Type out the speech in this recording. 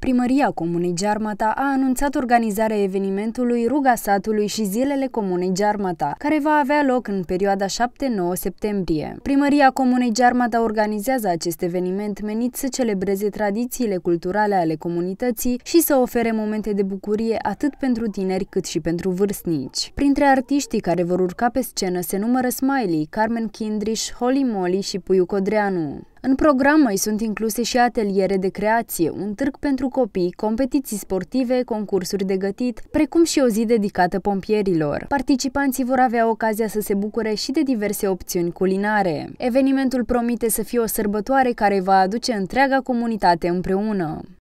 Primăria Comunei Giarmata a anunțat organizarea evenimentului Ruga Satului și Zilele Comunei Giarmata, care va avea loc în perioada 7-9 septembrie. Primăria Comunei Giarmata organizează acest eveniment menit să celebreze tradițiile culturale ale comunității și să ofere momente de bucurie atât pentru tineri cât și pentru vârstnici. Printre artiștii care vor urca pe scenă se numără Smiley, Carmen Kindrish, Holly Molly și Puiu Codreanu. În program mai sunt incluse și ateliere de creație, un târg pentru copii, competiții sportive, concursuri de gătit, precum și o zi dedicată pompierilor. Participanții vor avea ocazia să se bucure și de diverse opțiuni culinare. Evenimentul promite să fie o sărbătoare care va aduce întreaga comunitate împreună.